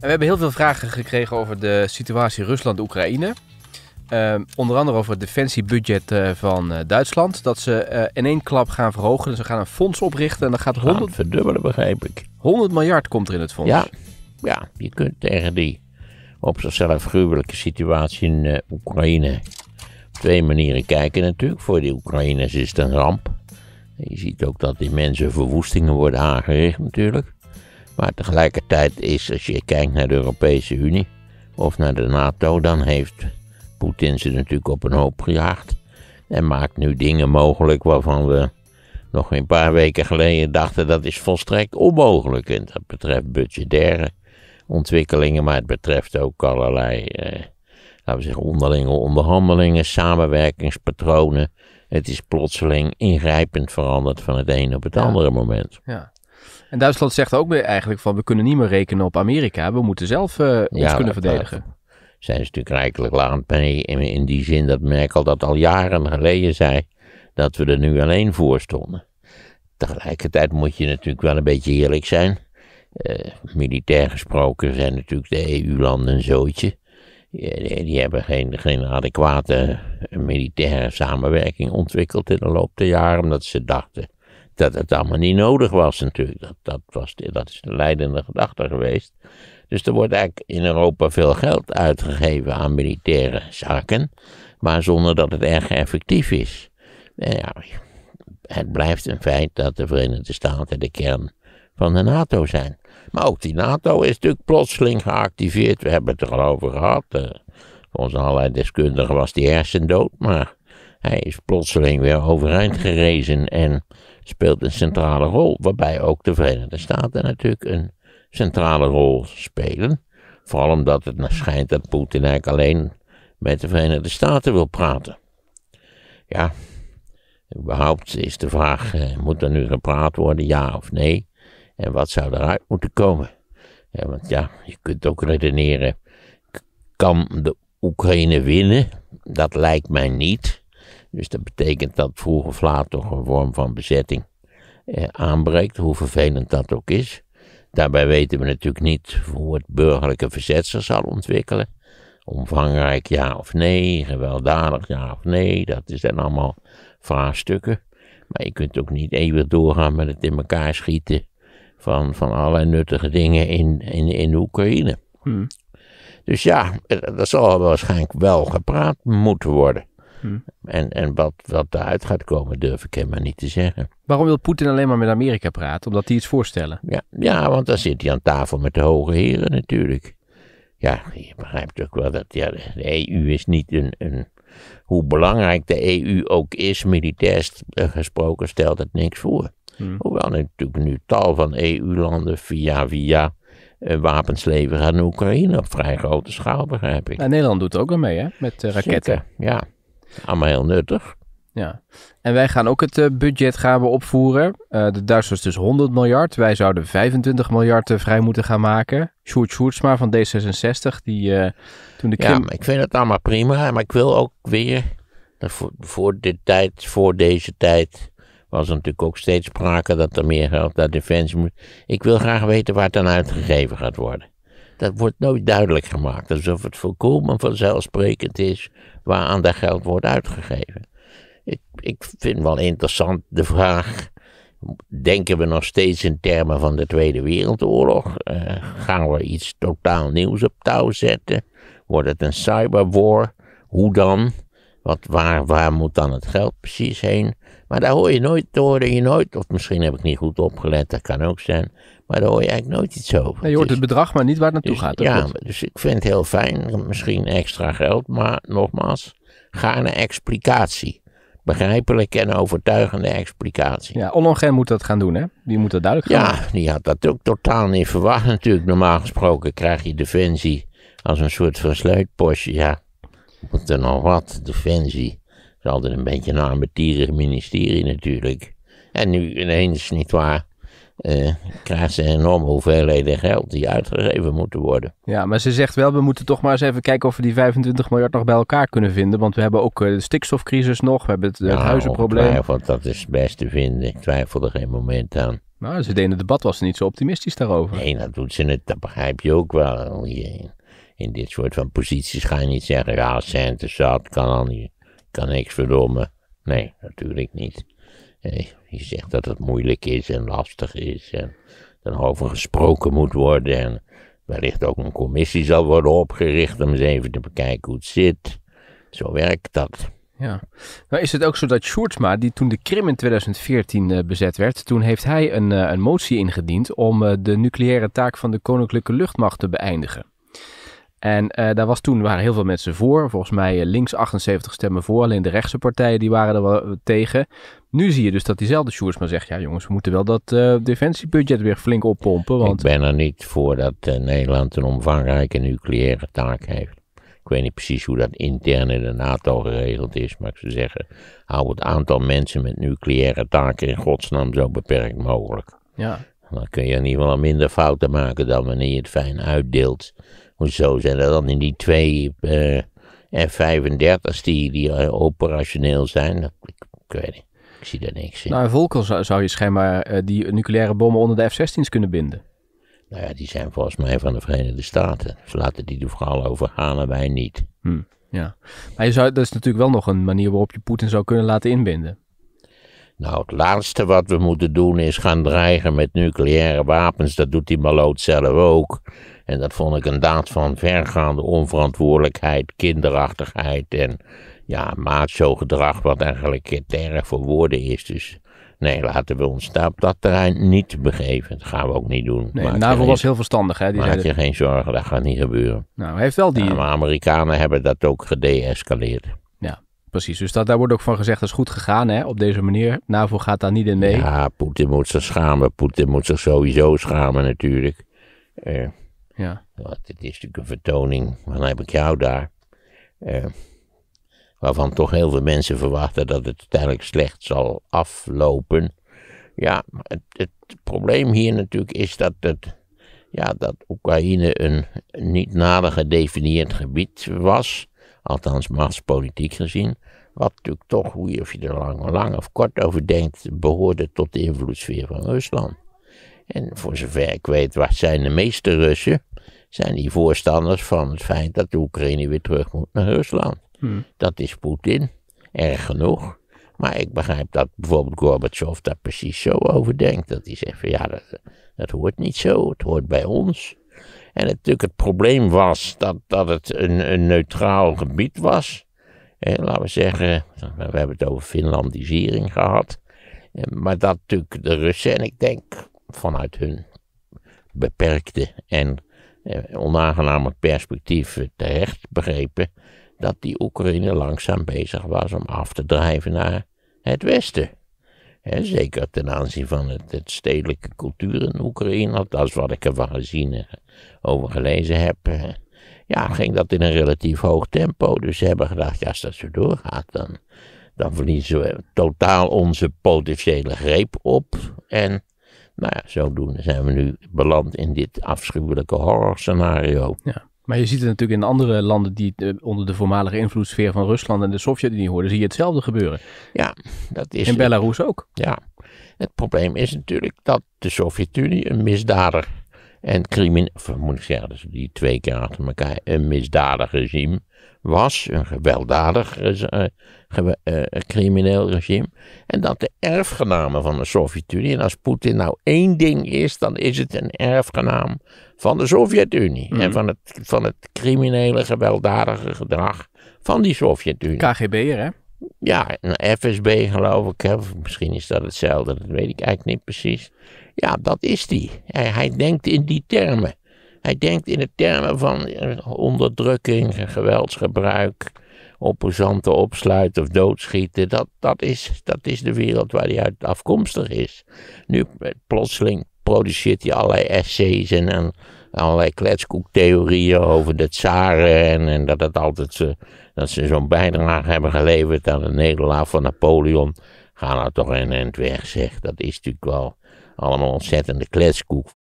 we hebben heel veel vragen gekregen over de situatie Rusland-Oekraïne. Ehm, onder andere over het defensiebudget eh, van eh, Duitsland. Dat ze eh, in één klap gaan verhogen. Dus ze gaan een fonds oprichten en dan gaat 100... Gaan verdubbelen begrijp ik. 100 miljard komt er in het fonds. Ja, ja je kunt tegen die op zichzelf gruwelijke situatie in Oekraïne... op twee manieren kijken natuurlijk. Voor de Oekraïners is het een ramp. Je ziet ook dat die mensen verwoestingen worden aangericht natuurlijk. Maar tegelijkertijd is, als je kijkt naar de Europese Unie of naar de NATO, dan heeft Poetin ze natuurlijk op een hoop gejaagd. En maakt nu dingen mogelijk waarvan we nog een paar weken geleden dachten dat is volstrekt onmogelijk. En dat betreft budgettaire ontwikkelingen, maar het betreft ook allerlei, eh, laten we zeggen, onderlinge onderhandelingen, samenwerkingspatronen. Het is plotseling ingrijpend veranderd van het een op het andere moment. Ja. En Duitsland zegt ook weer eigenlijk van we kunnen niet meer rekenen op Amerika. We moeten zelf uh, ons kunnen verdedigen. zijn ze natuurlijk rijkelijk laat mee. In, in, die zin dat Merkel dat al jaren geleden zei. Dat we er nu alleen voor stonden. Tegelijkertijd moet je natuurlijk wel een beetje eerlijk zijn. Eh, militair gesproken zijn natuurlijk de EU-landen een zootje. Die, hebben geen, geen adequate eh, militaire samenwerking ontwikkeld in de loop der jaren. Omdat ze dachten dat het allemaal niet nodig was natuurlijk. Dat, dat, was, dat is de leidende gedachte geweest. Dus er wordt eigenlijk in Europa veel geld uitgegeven aan militaire zaken, maar zonder dat het erg effectief is. En ja, het blijft een feit dat de Verenigde Staten de kern van de NATO zijn. Maar ook die NATO is natuurlijk plotseling geactiveerd. We hebben het er al over gehad. Eh, volgens allerlei deskundigen was die hersendood, maar hij is plotseling weer overeind gerezen en speelt een centrale rol, waarbij ook de Verenigde Staten natuurlijk een centrale rol spelen. Vooral omdat het schijnt dat Poetin eigenlijk alleen met de Verenigde Staten wil praten. Ja, überhaupt is de vraag, eh, moet er nu gepraat worden, ja of nee? En wat zou eruit moeten komen? Ja, want ja, je kunt ook redeneren, kan de Oekraïne winnen? Dat lijkt mij niet. Dus dat betekent dat vroeg of laat toch een vorm van bezetting eh, aanbreekt, hoe vervelend dat ook is. Daarbij weten we natuurlijk niet hoe het burgerlijke verzet zich zal ontwikkelen. Omvangrijk ja of nee, gewelddadig ja of nee, dat zijn allemaal vraagstukken. Maar je kunt ook niet eeuwig doorgaan met het in elkaar schieten van, van allerlei nuttige dingen in, in, in Oekraïne. Hmm. Dus ja, er zal waarschijnlijk wel gepraat moeten worden. Hm. En, en wat, wat daaruit gaat komen, durf ik helemaal niet te zeggen. Waarom wil Poetin alleen maar met Amerika praten? Omdat hij iets voorstellen? Ja, ja want dan zit hij aan tafel met de hoge heren natuurlijk. Ja, je begrijpt ook wel dat ja, de EU is niet een, een... Hoe belangrijk de EU ook is, militair eh, gesproken, stelt het niks voor. Hm. Hoewel natuurlijk nu tal van EU-landen via via eh, wapens leveren aan Oekraïne op vrij grote schaal, begrijp ik. En Nederland doet ook al mee, hè? Met eh, raketten. Zeker, ja. Allemaal heel nuttig. Ja. En wij gaan ook het eh, budget gaan we opvoeren. Uh, de Duitsers dus 100 miljard. Wij zouden 25 miljard eh, vrij moeten gaan maken. Sjoerd Sjoerdsma van D66, die uh, toen de Ja, ik vind het allemaal prima. Maar ik wil ook weer, voor, voor, dit tijd, voor deze tijd, was er natuurlijk ook steeds sprake dat er meer geld naar defensie moet. Ik wil graag weten waar het aan uitgegeven gaat worden dat wordt nooit duidelijk gemaakt. Alsof het volkomen vanzelfsprekend is waaraan dat geld wordt uitgegeven. Ik, ik vind wel interessant de vraag. Denken we nog steeds in termen van de Tweede Wereldoorlog? Eh, gaan we iets totaal nieuws op touw zetten? Wordt het een cyberwar? Hoe dan? Wat, waar, waar moet dan het geld precies heen? Maar daar hoor je nooit, hoorde je nooit, of misschien heb ik niet goed opgelet, dat kan ook zijn. Maar daar hoor je eigenlijk nooit iets over. je hoort dus- het, bedrag, maar niet waar het naartoe dus gaat. Ja, dus ik vind het heel fijn, misschien extra geld, maar nogmaals, ga naar explicatie. Begrijpelijke en overtuigende explicatie. Ja, Ollongren moet dat gaan doen, hè? Die moet dat duidelijk gaan Ja, die had dat ook totaal niet verwacht natuurlijk. Normaal gesproken krijg je Defensie als een soort van sleutpostje, ja want er nog wat, Defensie. Het is altijd een beetje een armetierig ministerie natuurlijk. En nu ineens, nietwaar, waar eh, krijgt ze enorme hoeveelheden geld die uitgegeven moeten worden. Ja, maar ze zegt wel, we moeten toch maar eens even kijken of we die 25 miljard nog bij elkaar kunnen vinden. Want we hebben ook eh, de stikstofcrisis nog, we hebben het, het nou, huizenprobleem. Ik twijfel, dat is best te vinden. Ik twijfel er geen moment aan. Nou, ze deed in het debat was niet zo optimistisch daarover. Nee, dat doet ze niet. Dat begrijp je ook wel. Je, in dit soort van posities ga je niet zeggen, ja, centen zat, kan al niet, kan niks verdommen. Nee, natuurlijk niet. Eh, je zegt dat het moeilijk is en lastig is en er over gesproken moet worden en wellicht ook een commissie zal worden opgericht om eens even te bekijken hoe het zit. Zo werkt dat. Ja. Maar is het ook zo dat Sjoerdsma, die toen de Krim in 2014 eh, bezet werd, toen heeft hij een, eh, een motie ingediend om de nucleaire taak van de Koninklijke Luchtmacht te beëindigen? En eh, daar was toen waren heel veel mensen voor. Volgens mij uh, links 78 stemmen voor. Alleen de rechtse partijen die waren er wel eh, tegen. Nu zie je dus dat diezelfde Sjoerds maar zegt... ja jongens, we moeten wel dat defensiebudget weer flink oppompen. Want... Ik ben er niet voor dat Nederland een omvangrijke nucleaire taak heeft. Ik weet niet precies hoe dat intern in de NATO geregeld is. Maar ik zou zeggen, hou het aantal mensen met nucleaire taken... in godsnaam zo beperkt mogelijk. Ja. Dan kun je in ieder geval minder fouten maken dan wanneer je het fijn uitdeelt Hoezo zijn er dan in die twee uh, eh, F-35's die, die eh, operationeel zijn? Dat, ik, ik, weet niet. Ik zie daar niks in. Nou, in Volkel zou, je schijnbaar eh, die nucleaire bommen onder de F-16's kunnen binden. Nou ja, die zijn volgens mij van de Verenigde Staten. Dus laten die er vooral over gaan en wij niet. Hm, ja, maar je zou, dat is natuurlijk wel nog een manier waarop je Poetin zou kunnen laten inbinden. Nou, het laatste wat we moeten doen is gaan dreigen met nucleaire wapens. Dat doet die maloot zelf ook. En dat vond ik een daad van vergaande onverantwoordelijkheid, kinderachtigheid en ja, macho gedrag, wat eigenlijk het erg voor woorden is. Dus nee, laten we ons daar op dat terrein niet begeven. Dat gaan we ook niet doen. Nee, NAVO was heel verstandig. Hè? Die maak je geen zorgen, dat gaat niet gebeuren. Nou, heeft wel die... maar Amerikanen hebben dat ook gedeescaleerd. Precies, dus dat, daar wordt ook van gezegd, dat is goed gegaan hè, op deze manier. NAVO gaat daar niet in mee. Ja, Poetin moet zich schamen. Poetin moet zich sowieso schamen natuurlijk. Eh, ja. Want het is natuurlijk een vertoning, dan heb ik jou daar. Eh, waarvan toch heel veel mensen verwachten dat het uiteindelijk slecht zal aflopen. Ja, het, het probleem hier natuurlijk is dat, het, ja, dat Oekraïne een niet nader gedefinieerd gebied was althans machtspolitiek gezien. Wat natuurlijk toch, hoe je, of je er lang, lang of kort over denkt, behoorde tot de invloedssfeer van Rusland. En voor zover ik weet, wat zijn de meeste Russen, zijn die voorstanders van het feit dat de Oekraïne weer terug moet naar Rusland. Hmm. Dat is Poetin, erg genoeg. Maar ik begrijp dat bijvoorbeeld Gorbachev daar precies zo over denkt. Dat hij zegt van ja, dat, dat hoort niet zo, het hoort bij ons. En natuurlijk het probleem was dat, dat het een, een neutraal gebied was. En laten we zeggen, we hebben het over Finlandisering gehad. Eh, maar dat natuurlijk de Russen, en ik denk vanuit hun beperkte en eh, onaangename perspectief terecht begrepen, dat die Oekraïne langzaam bezig was om af te drijven naar het westen zeker ten aanzien van het, stedelijke cultuur in Oekraïne, dat is wat ik ervan gezien en eh, over gelezen heb. Ja, ging dat in een relatief hoog tempo. Dus ze hebben gedacht, ja, als dat zo doorgaat, dan, dan verliezen we totaal onze potentiële greep op. En nou ja, zodoende zijn we nu beland in dit afschuwelijke horrorscenario. Ja. Maar je ziet het natuurlijk in andere landen die eh, onder de voormalige invloedssfeer van Rusland en de Sovjet-Unie hoorden, zie je hetzelfde gebeuren. Ja, dat is. In Belarus ook. Ja. Het probleem is natuurlijk dat de Sovjet-Unie een misdader. En crimineel, moet ik zeggen, dus die twee keer achter elkaar, een misdadig regime was, een gewelddadig eh, eh, crimineel regime. En dat de erfgenamen van de Sovjet-Unie, en als Poetin nou één ding is, dan is het een erfgenaam van de Sovjet-Unie. En mhm. van het, van het criminele, gewelddadige gedrag van die Sovjet-Unie. KGB'er, hè? Ja, een FSB geloof ik. Hè. Misschien is dat hetzelfde, dat weet ik eigenlijk niet precies. Ja, dat is die. Hij, hij denkt in die termen. Hij denkt in de termen van eh, onderdrukking, geweldsgebruik, opposanten opsluiten of doodschieten. Dat, dat, is, dat is de wereld waar hij uit afkomstig is. Nu eh, plotseling produceert hij allerlei essays en, en allerlei kletskoektheorieën over de tsaren en, en dat het altijd eh, dat ze zo'n bijdrage hebben geleverd aan de nederlaag van Napoleon. Ga nou toch een eind weg, zeg. Dat is natuurlijk wel allemaal ontzettende kletskoek.